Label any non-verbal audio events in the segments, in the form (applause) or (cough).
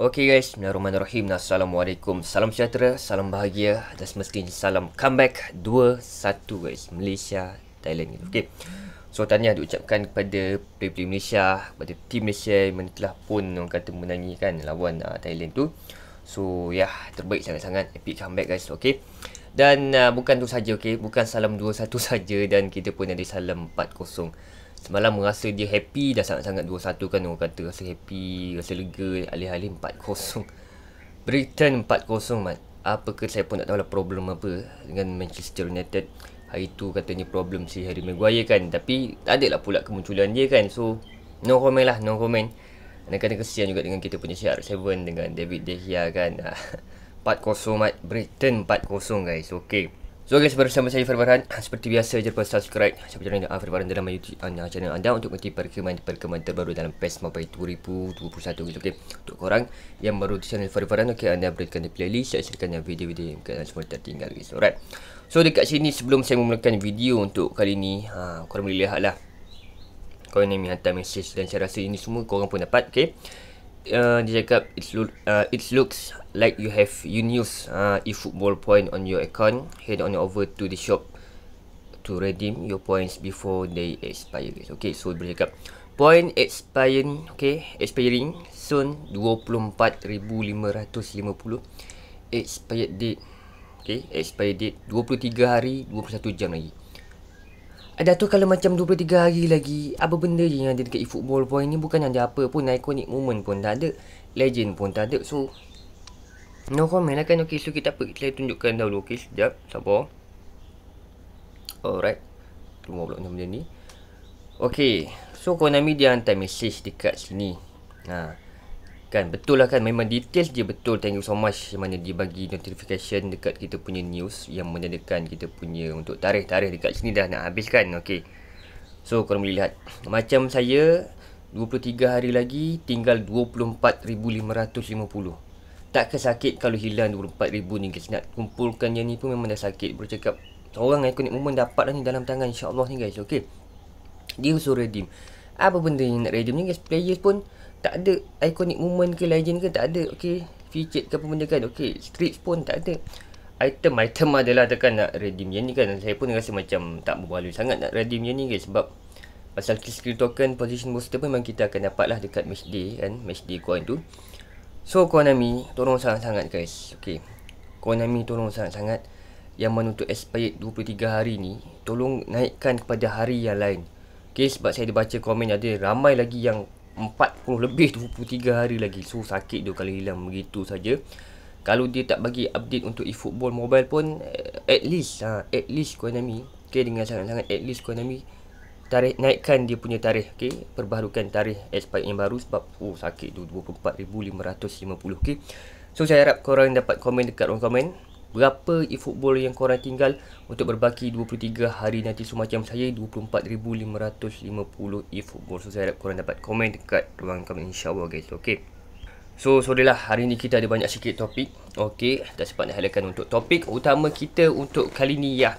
Okay guys, Bismillahirrahmanirrahim Assalamualaikum, salam sejahtera, salam bahagia dan semestinya salam comeback 2-1 guys, Malaysia Thailand guys. Okay, so tanya diucapkan kepada player-player Malaysia kepada tim Malaysia yang telah pun orang kata menangi kan lawan uh, Thailand tu so ya, yeah, terbaik sangat-sangat epic comeback guys, okay dan uh, bukan tu saja okay, bukan salam 2-1 (laughs) saja dan kita pun ada salam 4-0 Semalam merasa dia happy dah sangat-sangat 2-1 kan orang kata rasa happy, rasa lega alih-alih 4-0. Britain 4-0 mat. Apa ke saya pun tak lah problem apa dengan Manchester United. Hari tu katanya problem si Harry Maguire kan tapi tak ada lah pula kemunculan dia kan. So no comment lah, no comment. Dan kena kesian juga dengan kita punya CR7 dengan David De Gea kan. 4-0 (laughs) mat, Britain 4-0 guys. Okay. So guys, bersama saya Farbaran (clears throat) Seperti biasa, jangan lupa subscribe Sampai jumpa dengan ah, Farbaran dalam YouTube ah, channel anda Untuk mengerti perkembangan-perkembangan terbaru dalam PES Mampai 2021 guys, okay. Untuk korang yang baru di channel Farbaran okay, Anda berikan di playlist, saya sediakan video-video yang kalian semua tertinggal guys, alright So dekat sini, sebelum saya memulakan video untuk kali ini, ha, ah, Korang boleh lihat lah Korang yang hantar mesej dan saya rasa ini semua korang pun dapat, okay uh, Dia cakap, it's, lo uh, it's looks like you have unused uh, eFootball point on your account, head on over to the shop to redeem your points before they expire. Okay, so boleh cakap point expiring, okay, expiring soon 24,550 expired date. Okay, expired date 23 hari 21 jam lagi. Ada tu kalau macam 23 hari lagi Apa benda je yang ada dekat eFootball Point ni Bukan ada apa pun Iconic moment pun tak ada Legend pun tak ada So No comment akan lah okay so kita apa kita tunjukkan dahulu okey sekejap sabar Alright Tunggu pula macam ni Okay So Konami dia hantar mesej dekat sini ha. Kan betul lah kan Memang details dia betul Thank you so much Yang mana dia bagi notification Dekat kita punya news Yang menandakan kita punya Untuk tarikh-tarikh dekat sini Dah nak habiskan. Okay So korang boleh lihat Macam saya 23 hari lagi Tinggal 24,550 Takkan sakit kalau hilang RM24,000 ni guys Nak kumpulkan yang ni pun memang dah sakit Bro cakap Seorang aku ni umum dapat lah ni dalam tangan InsyaAllah ni guys Okay Dia suruh redeem Apa benda yang nak redeem ni guys Players pun tak ada iconic moment ke legend ke tak ada okay, featured ke apa benda kan okey streets pun tak ada item item adalah tekan nak redeem yang ni kan saya pun rasa macam tak berbaloi sangat nak redeem yang ni guys sebab pasal skill token position booster pun memang kita akan dapat lah dekat match day kan match coin tu So Konami tolong sangat-sangat guys okay. Konami tolong sangat-sangat Yang menuntut expired 23 hari ni Tolong naikkan kepada hari yang lain Okay sebab saya ada baca komen ada ramai lagi yang 40 lebih 23 hari lagi So sakit dia kalau hilang begitu saja. Kalau dia tak bagi update untuk eFootball Mobile pun eh, At least ha, At least Konami Okay dengan sangat-sangat at least Konami tarikh naikkan dia punya tarikh okey perbaharukan tarikh expired yang baru sebab oh sakit tu 24550 okey so saya harap korang dapat komen dekat ruang komen berapa e-football yang korang tinggal untuk berbaki 23 hari nanti so macam saya 24550 e-football so saya harap korang dapat komen dekat ruang komen insyaallah guys okey So sorry lah hari ni kita ada banyak sikit topik Okay tak sempat nak halakan untuk topik Utama kita untuk kali ni ya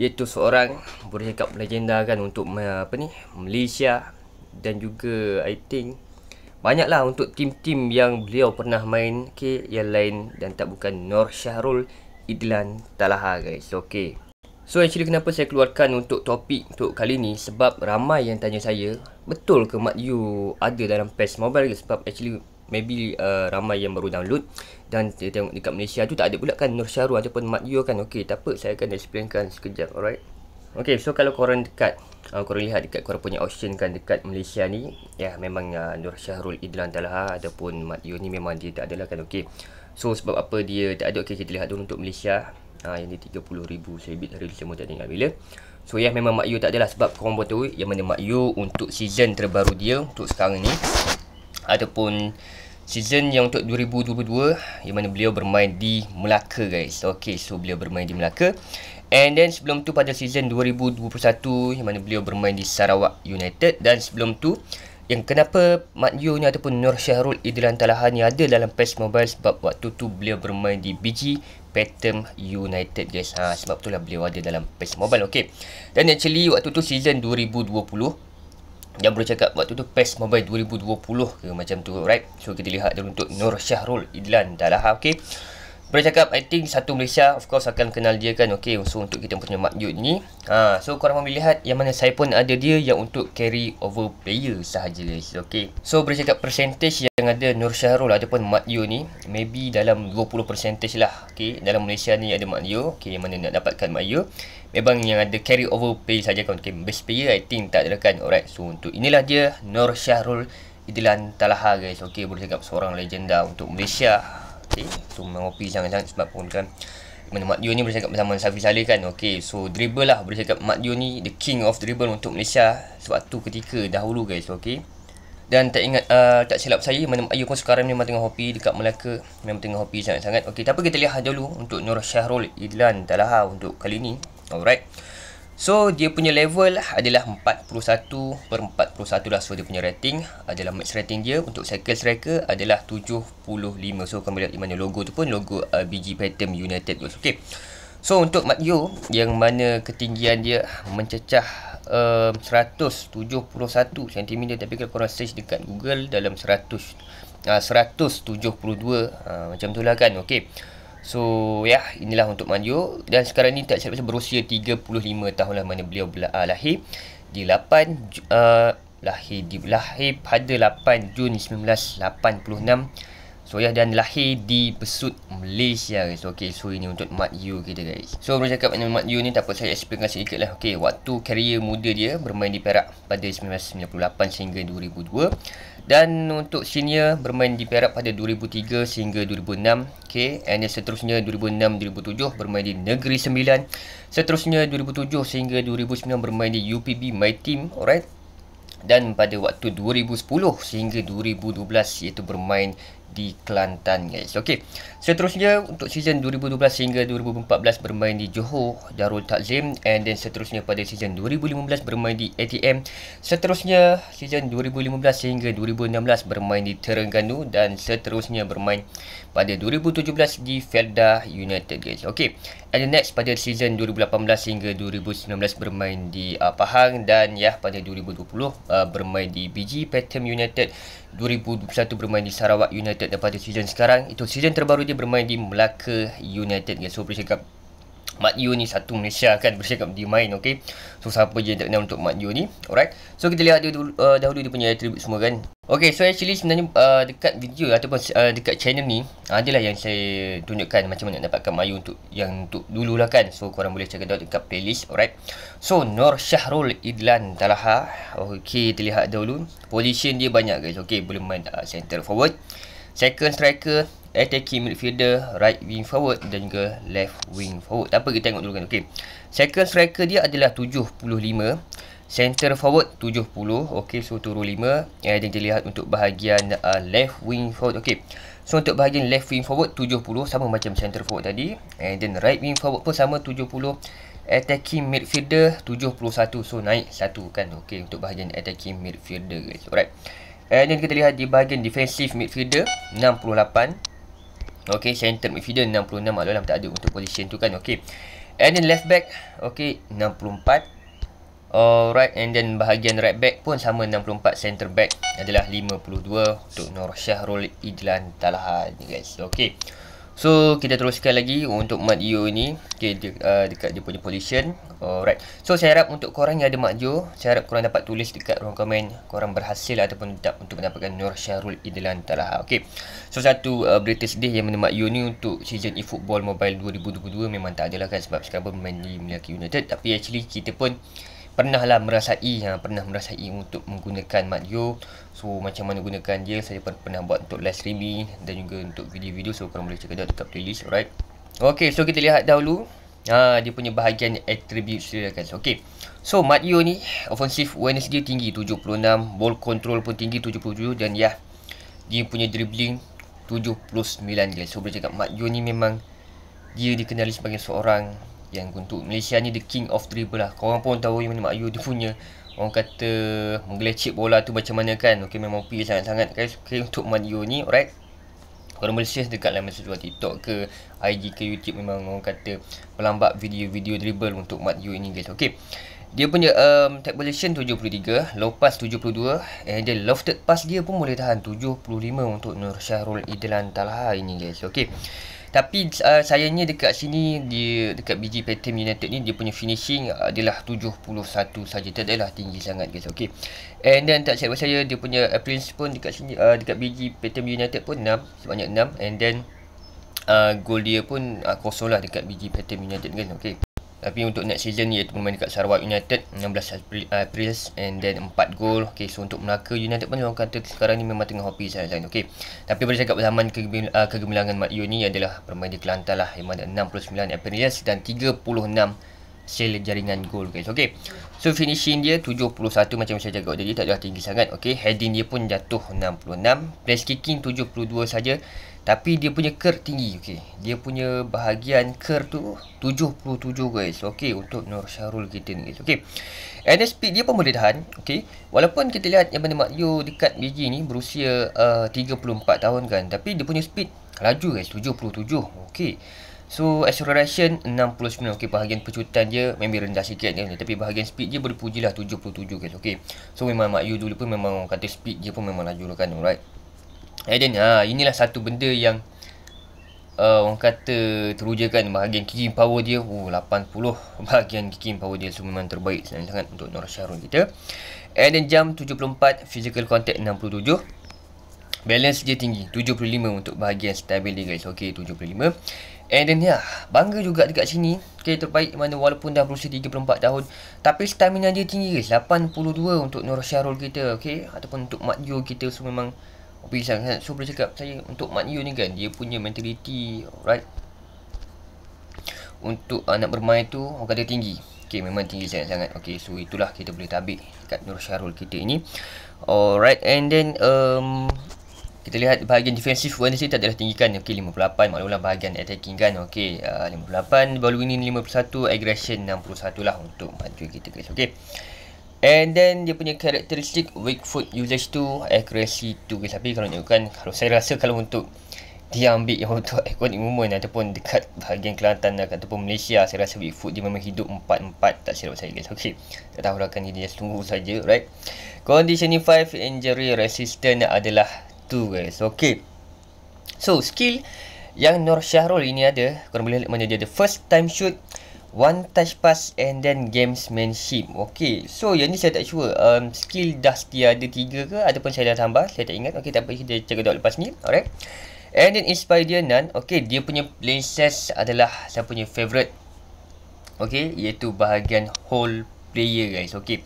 iaitu seorang boleh cakap legenda kan untuk apa ni Malaysia dan juga I think banyaklah untuk tim-tim yang beliau pernah main ke okay, yang lain dan tak bukan Nur Syahrul Idlan Talaha guys. okay. So actually kenapa saya keluarkan untuk topik untuk kali ni sebab ramai yang tanya saya betul ke Mat Yu ada dalam PES Mobile ke sebab actually maybe uh, ramai yang baru download dan dia tengok dekat Malaysia tu tak ada pula kan Nur Syahrul ataupun Mat Yu kan okey tak apa saya akan explainkan sekejap alright okey so kalau korang dekat uh, korang lihat dekat korang punya option kan dekat Malaysia ni ya yeah, memang uh, Nur Syahrul Idlan Talha ataupun Mat Yu ni memang dia tak adalah kan okey so sebab apa dia tak ada okey kita lihat dulu untuk Malaysia Ha, yang ni RM30,000 sebit hari semua tak tinggal bila So yeah memang Mak Yu tak adalah sebab korang buat tahu Yang mana Mak Yu untuk season terbaru dia Untuk sekarang ni ataupun season yang untuk 2022 yang mana beliau bermain di Melaka guys. Okay, so beliau bermain di Melaka. And then sebelum tu pada season 2021 yang mana beliau bermain di Sarawak United dan sebelum tu yang kenapa Mat Yu ni ataupun Nur Syahrul Idlan Talahan ni ada dalam PES Mobile sebab waktu tu beliau bermain di BG Pattern United guys. Ha, sebab tu lah beliau ada dalam PES Mobile. Okay. Dan actually waktu tu season 2020 yang boleh cakap waktu tu PES Mobile 2020 ke macam tu right So kita lihat dia untuk Nur Syahrul Idlan Dalaha okay boleh cakap I think satu Malaysia of course akan kenal dia kan okay. so untuk kita punya Matyud ni ha so korang boleh lihat yang mana saya pun ada dia yang untuk carry over player sahaja guys okay. so boleh cakap percentage yang ada Nur Syahrul ataupun Matyud ni maybe dalam 20% lah okay. dalam Malaysia ni ada Matyud okey yang mana nak dapatkan Matyud memang yang ada carry over player saja kan okay. best player I think tak ada kan alright so untuk inilah dia Nur Syahrul Idilan Talaha guys okay. boleh cakap seorang legenda untuk Malaysia okay. so mengopi sangat-sangat sebab pun kan mana Mat Dio ni boleh cakap bersama Safi Saleh kan ok so dribble lah boleh cakap Mat Dio ni the king of dribble untuk Malaysia sebab tu ketika dahulu guys okay, dan tak ingat uh, tak silap saya mana Mat pun sekarang ni memang tengah hopi dekat Melaka memang tengah hopi sangat-sangat ok tapi kita lihat dulu untuk Nur Syahrul Idlan Talaha untuk kali ni alright So dia punya level adalah 41 per 41 lah So dia punya rating adalah match rating dia Untuk cycle striker adalah 75 So kamu lihat di mana logo tu pun Logo uh, BG Phantom United Goals okay. So untuk Mat Yo Yang mana ketinggian dia mencecah uh, 171 cm Tapi kalau korang search dekat Google Dalam 100 uh, 172 uh, Macam tu lah kan Okay So ya yeah, inilah untuk Manju dan sekarang ni tak silap saya berusia 35 tahun lah mana beliau bela, uh, lahir di 8 uh, ah, lahir di lahir pada 8 Jun 1986. So ya yeah, dan lahir di Pesut Malaysia guys. Okay so ini untuk Mat Yu kita guys. So bila cakap pasal Mat Yu ni tak apa saya explain sedikit lah. Okay waktu kerjaya muda dia bermain di Perak pada 1998 sehingga 2002. Dan untuk senior bermain di Perak pada 2003 sehingga 2006. Okay. And seterusnya 2006-2007 bermain di Negeri Sembilan. Seterusnya 2007 sehingga 2009 bermain di UPB My Team. Alright. Dan pada waktu 2010 sehingga 2012 iaitu bermain di Kelantan guys. Okey. Seterusnya untuk season 2012 sehingga 2014 bermain di Johor Darul Takzim and then seterusnya pada season 2015 bermain di ATM. Seterusnya season 2015 sehingga 2016 bermain di Terengganu dan seterusnya bermain pada 2017 di Felda United guys. Okey. And the next pada season 2018 sehingga 2019 bermain di uh, Pahang dan ya yeah, pada 2020 uh, bermain di BG Petam United 2021 bermain di Sarawak United dan pada season sekarang itu season terbaru dia bermain di Melaka United guys. So boleh Mat Yu ni satu Malaysia kan bercakap dia main okey. So siapa je tak kenal untuk Mat Yu ni. Alright. So kita lihat dia dulu, uh, dahulu dia punya attribute semua kan. Okay, so actually sebenarnya uh, dekat video ataupun uh, dekat channel ni adalah yang saya tunjukkan macam mana nak dapatkan Mayu untuk yang untuk dululah kan. So korang boleh cakap out dekat playlist. Alright. So Nur Syahrul Idlan Talaha. Okey, kita lihat dahulu. Position dia banyak guys. okay? boleh main uh, center forward. Second striker, attacking midfielder, right wing forward dan juga left wing forward. Tak apa kita tengok dulu kan. Okey. Second striker dia adalah 75. Center forward 70. Okey, so turun 5. Yang eh, yang dilihat untuk bahagian uh, left wing forward. Okey. So untuk bahagian left wing forward 70 sama macam center forward tadi. Eh, And then right wing forward pun sama 70. Attacking midfielder 71. So naik 1 kan. Okey, untuk bahagian attacking midfielder guys. Alright. Eh, And then kita lihat di bahagian defensive midfielder Okay, center midfielder 66 maklumlah tak ada untuk position tu kan. Okay. And then left back, okay, 64. Alright, and then bahagian right back pun sama 64 center back adalah 52 untuk Nur Syahrul Idlan Talahan guys. Okay. So kita teruskan lagi untuk Mat Yo ni okay, de- uh, Dekat dia punya position Alright So saya harap untuk korang yang ada Mat Yo Saya harap korang dapat tulis dekat ruang komen Korang berhasil ataupun tak untuk mendapatkan Nur Syarul Idlan Talaha Okay So satu uh, berita sedih yang menemak Yo ni Untuk season e-football mobile 2022 Memang tak adalah kan sebab sekarang pun main di Melaki United Tapi actually kita pun pernahlah merasai ha, pernah merasai untuk menggunakan Matyo, so macam mana gunakan dia saya pun pernah buat untuk live streaming dan juga untuk video-video so korang boleh check out dekat playlist alright Okay, so kita lihat dahulu ha, dia punya bahagian attributes dia guys. Okay, so Matyo ni offensive awareness dia tinggi 76 ball control pun tinggi 77 dan ya dia punya dribbling 79 guys so boleh cakap Matyo ni memang dia dikenali sebagai seorang yang untuk Malaysia ni the king of dribble lah. Korang pun tahu yang mana Mak dia punya orang kata menggelecek bola tu macam mana kan. Okey memang pi sangat-sangat kan? guys. Okey untuk Mak ni alright. Korang boleh share dekat laman sosial TikTok ke IG ke YouTube memang orang kata melambat video-video dribble untuk Mak Yu ini guys. Okey. Dia punya um, tag position 73, low pass 72 and dia lofted pass dia pun boleh tahan 75 untuk Nur Syahrul Idlan Talha ini guys. Okey. Tapi uh, sayangnya dekat sini dia dekat BG Platinum United ni dia punya finishing adalah 71 saja. Tak adalah tinggi sangat guys. Okey. And then tak saya saya dia punya appearance pun dekat sini uh, dekat BG Platinum United pun 6 sebanyak 6 and then uh, goal dia pun uh, kosong lah dekat BG Platinum United kan. Okey tapi untuk next season ni iaitu bermain dekat Sarawak United 16 April, and then 4 gol. Okey so untuk Melaka United pun orang kata sekarang ni memang tengah hopi saya lain. Okey. Tapi boleh cakap zaman ah, kegemilangan Mat Yu adalah bermain di Kelantan lah yang mana 69 appearance dan 36 sel jaringan gol guys. Okey. So finishing dia 71 macam saya cakap tadi tak jauh tinggi sangat. okay. heading dia pun jatuh 66, place kicking 72 saja. Tapi dia punya ker tinggi. okay. Dia punya bahagian ker tu 77 guys. okay untuk Nur Syarul kita ni guys. Okey. And speed dia pun boleh tahan. Okey. Walaupun kita lihat yang mana Mak Yu dekat biji ni berusia uh, 34 tahun kan. Tapi dia punya speed laju guys 77. okay. So acceleration 69 Okay bahagian pecutan dia Maybe rendah sikit ni. Kan. Tapi bahagian speed dia berpuji lah 77 guys, kan, Okay So memang Mak Yu dulu pun memang Kata speed dia pun memang laju lah kan Alright And eh, then ha, Inilah satu benda yang uh, Orang kata Teruja kan Bahagian kicking power dia Oh 80 (laughs) Bahagian kicking power dia So memang terbaik Sangat-sangat untuk Nora Sharon kita And eh, then jam 74 Physical contact 67 Balance dia tinggi 75 untuk bahagian stabil dia guys Okay 75 And then yeah, bangga juga dekat sini Okay, terbaik mana walaupun dah berusia 34 tahun Tapi stamina dia tinggi guys 82 untuk Nur Syarul kita Okay, ataupun untuk Mat Yu kita So memang Bisa kan? So boleh cakap saya Untuk Mat Yu ni kan Dia punya mentality Right Untuk anak uh, bermain tu Orang kata tinggi Okay, memang tinggi sangat-sangat Okay, so itulah kita boleh tabik Dekat Nur Syarul kita ini Alright, and then um, kita lihat bahagian defensif Wednesday tak adalah tinggikan, kan okey 58 maklumlah bahagian attacking kan okey uh, 58 baru ini 51 aggression 61 lah untuk maju kita guys okey And then dia punya karakteristik weak foot usage tu accuracy tu guys tapi kalau nak kan kalau saya rasa kalau untuk dia ambil yang untuk (laughs) ikon movement ataupun dekat bahagian Kelantan lah, ataupun Malaysia saya rasa weak foot dia memang hidup 4-4 tak silap saya guys okey tak tahu lah kan dia tunggu saja right conditioning 5 injury resistant adalah tu guys Okay So skill yang Nur Syahrul ini ada Korang boleh lihat mana dia ada First time shoot One touch pass and then gamesmanship Okay So yang ni saya tak sure um, Skill dah setia ada tiga ke Ataupun saya dah tambah Saya tak ingat Okay tak apa kita check out lepas ni Alright And then inspire dia none Okay dia punya princess adalah Saya punya favourite Okay Iaitu bahagian whole player guys Okay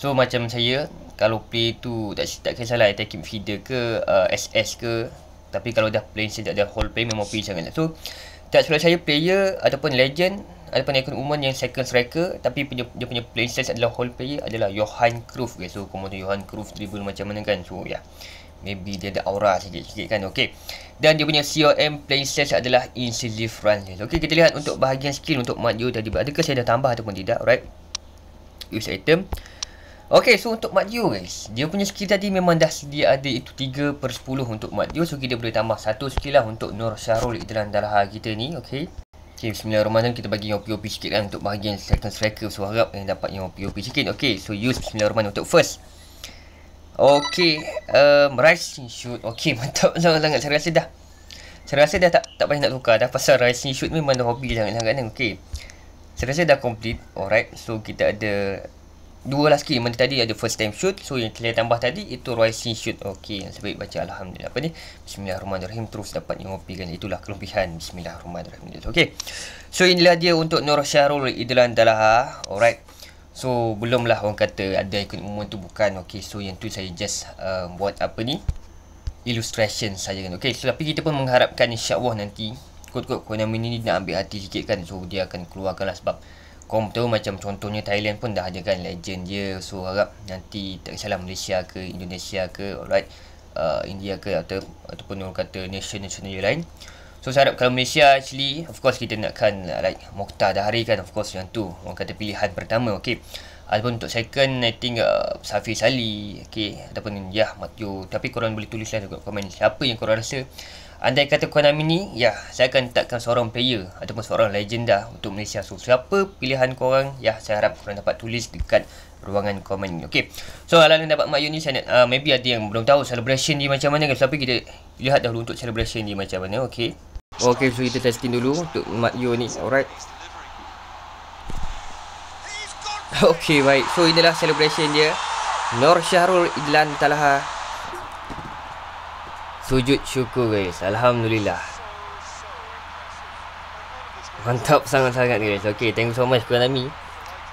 So macam saya kalau play tu tak tak kisah lah attack midfielder ke uh, SS ke tapi kalau dah play saja dah whole play memang pergi sangat lah. so tak salah saya player ataupun legend ataupun ikon umum yang second striker tapi punya, dia punya play style adalah whole player adalah Johan Cruyff guys so komodo Johan Cruyff dribble macam mana kan so ya yeah. Maybe dia ada aura sikit-sikit kan Okay Dan dia punya COM play stats adalah Incisive Run Okay kita lihat untuk bahagian skill Untuk Mat Yu tadi Adakah saya dah tambah ataupun tidak Alright Use item Okay, so untuk Mat Dio guys, dia punya skill tadi memang dah sedia ada itu 3 per 10 untuk Mat Dio. So, kita boleh tambah satu skill lah untuk Nur Syarul Idlan Dalaha kita ni, okay. Okay, Bismillahirrahmanirrahim, kita bagi yang op sikit lah untuk bahagian second striker. So, harap yang dapat yang op sikit. Okay, so use Bismillahirrahmanirrahim untuk first. Okay, um, rising shoot. Okay, (laughs) mantap sangat-sangat. Saya rasa dah, saya rasa dah tak, tak banyak nak tukar dah pasal rising shoot memang dah hobi sangat-sangat ni. Okay, saya rasa dah complete. Alright, so kita ada dua lah skill macam tadi ada first time shoot so yang kita tambah tadi itu rising shoot okey sebaik baca alhamdulillah apa ni bismillahirrahmanirrahim terus dapat EOP kan itulah kelebihan bismillahirrahmanirrahim okey so inilah dia untuk Nur Syahrul Idlan Dalaha alright so belumlah orang kata ada ikut umum tu bukan okey so yang tu saya just uh, buat apa ni illustration saja kan okey so, tapi kita pun mengharapkan insyaallah nanti kod-kod konami ni nak ambil hati sikit kan so dia akan keluarkanlah sebab Korang tahu macam contohnya Thailand pun dah ada kan legend dia So harap nanti tak kisahlah Malaysia ke Indonesia ke alright uh, India ke atau, ataupun orang kata nation-nation yang lain So saya harap kalau Malaysia actually of course kita nakkan like Mokhtar Dahari kan of course yang tu Orang kata pilihan pertama okay Ataupun untuk second I think uh, Safi Sali okay Ataupun ya Matyo Tapi korang boleh tulislah dalam komen siapa yang korang rasa Andai kata Konami ni, ya, saya akan letakkan seorang player ataupun seorang legenda untuk Malaysia. So, siapa pilihan korang, ya, saya harap korang dapat tulis dekat ruangan komen ni. Okay. So, alam yang dapat Mayu ni, saya nak, uh, maybe ada yang belum tahu celebration dia macam mana. Tapi kita lihat dahulu untuk celebration dia macam mana. Okay. Okay, so kita testing dulu untuk Mayu ni. Alright. Okay, baik. So, inilah celebration dia. Nur Syahrul Idlan Talaha sujud syukur guys Alhamdulillah Mantap sangat-sangat guys Okay thank you so much kepada Nami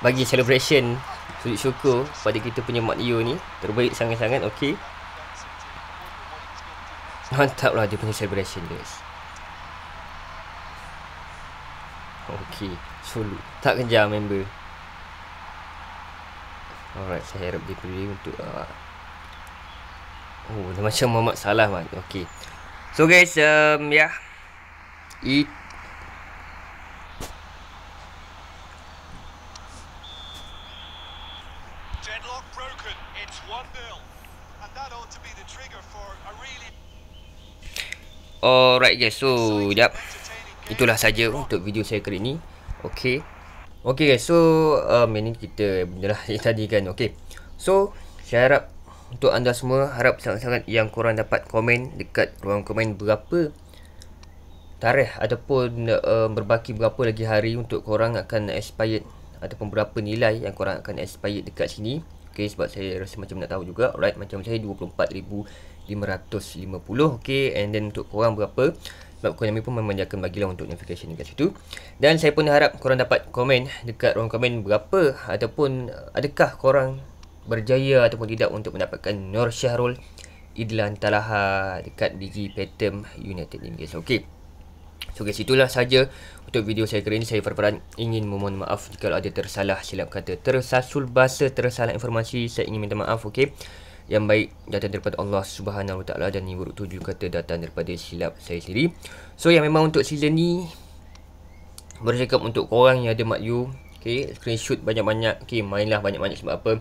Bagi celebration Sujud syukur Pada kita punya Mak Yo ni Terbaik sangat-sangat Okay Mantap lah dia punya celebration guys Okay Solo Tak kejar member Alright saya harap dia pergi untuk uh, Oh, dah macam Muhammad Salah man. Okay. So guys, um, ya. Yeah. It. Alright guys, so jap. Itulah saja untuk video saya kali ni. Okay. Okay guys, so um, ini kita benda lah (laughs) tadi kan. Okay. So, saya harap untuk anda semua harap sangat-sangat yang korang dapat komen dekat ruang komen berapa tarikh ataupun uh, berbaki berapa lagi hari untuk korang akan expired ataupun berapa nilai yang korang akan expired dekat sini Okay, sebab saya rasa macam nak tahu juga Alright, macam saya 24,550 Okay, and then untuk korang berapa Sebab Konami pun memanjakan bagilah untuk notification dekat situ Dan saya pun harap korang dapat komen Dekat ruang komen berapa Ataupun adakah korang berjaya ataupun tidak untuk mendapatkan Nur Syahrul Idlan Talaha dekat DG Petem United ini Okey. So guys itulah saja untuk video saya kali ini saya perperan ingin memohon maaf jika ada tersalah silap kata tersasul bahasa tersalah informasi saya ingin minta maaf okey. Yang baik datang daripada Allah Subhanahu Taala dan yang buruk tujuh kata datang daripada silap saya sendiri. So yang memang untuk season ni bercakap untuk korang yang ada Mat You Okay, screenshot banyak-banyak Okay, mainlah banyak-banyak sebab apa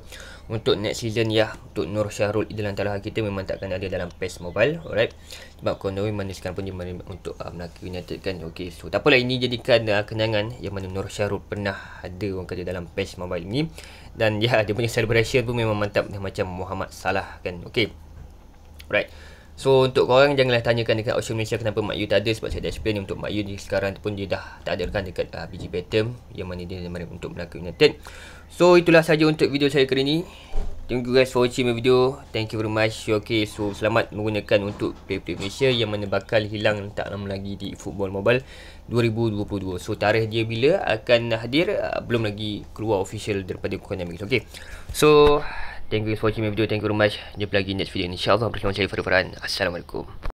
untuk next season ya untuk Nur Syahrul Idlan Talha kita memang takkan ada dalam PES Mobile alright sebab Conway mana sekarang pun dia untuk uh, Melaka United kan okey so tak apalah ini jadikan uh, kenangan yang mana Nur Syahrul pernah ada orang kata dalam PES Mobile ini dan ya dia punya celebration pun memang mantap macam Muhammad Salah kan okey alright So untuk korang janganlah tanyakan dekat Ocean Malaysia kenapa Mak Yu tak ada sebab saya dah explain untuk Mak Yu ni sekarang pun dia dah tak ada rekan dekat uh, ah, BG Batam yang mana dia mana untuk Melaka United. So itulah saja untuk video saya kali ni. Thank you guys for watching my video. Thank you very much. Okay, so selamat menggunakan untuk play-play Malaysia yang mana bakal hilang tak lama lagi di Football Mobile 2022. So tarikh dia bila akan hadir uh, belum lagi keluar official daripada Konami. Okay. So Thank you for watching my video. Thank you very much. Jumpa lagi next video. InsyaAllah bersama saya Farid Farhan. Assalamualaikum.